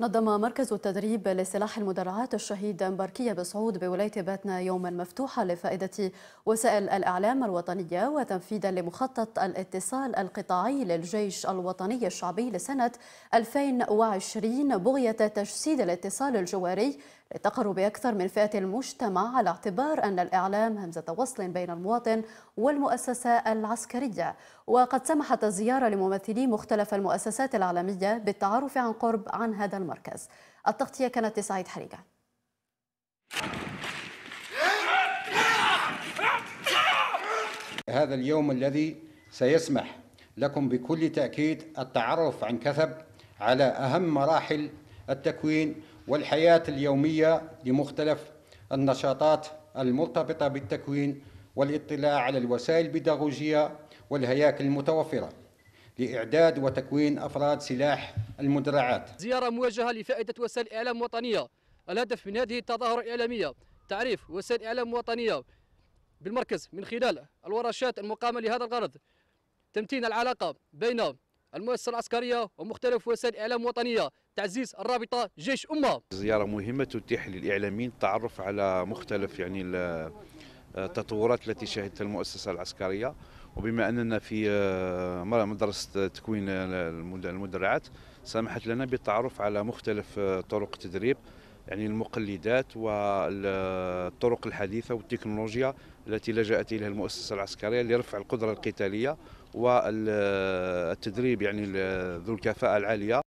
نظم مركز التدريب لسلاح المدرعات الشهيد مباركية بسعود بولاية باتنا يوما مفتوحا لفائدة وسائل الإعلام الوطنية وتنفيذا لمخطط الاتصال القطاعي للجيش الوطني الشعبي لسنة 2020 بغية تجسيد الاتصال الجواري لتقرب أكثر من فئة المجتمع على اعتبار أن الإعلام همزة وصل بين المواطن والمؤسسة العسكرية وقد سمحت الزيارة لممثلي مختلف المؤسسات العالمية بالتعرف عن قرب عن هذا المركز التغطية كانت لسعيد حريقة هذا اليوم الذي سيسمح لكم بكل تأكيد التعرف عن كثب على أهم مراحل التكوين والحياة اليومية لمختلف النشاطات المرتبطة بالتكوين والاطلاع على الوسائل البيداغوجية والهياكل المتوفرة لإعداد وتكوين أفراد سلاح المدرعات زيارة موجهة لفائدة وسائل إعلام وطنية الهدف من هذه التظاهرة الإعلامية تعريف وسائل إعلام وطنية بالمركز من خلال الورشات المقامة لهذا الغرض تمتين العلاقة بين المؤسسه العسكريه ومختلف وسائل الاعلام الوطنيه تعزيز الرابطه جيش امه. زياره مهمه تتيح للاعلاميين التعرف على مختلف يعني التطورات التي شهدتها المؤسسه العسكريه وبما اننا في آه، مدرسه تكوين المدرعات سمحت لنا بالتعرف على مختلف آه، طرق التدريب يعني المقلدات والطرق الحديثه والتكنولوجيا التي لجأت اليها المؤسسه العسكريه لرفع القدره القتاليه والتدريب يعني ذو الكفاءه العاليه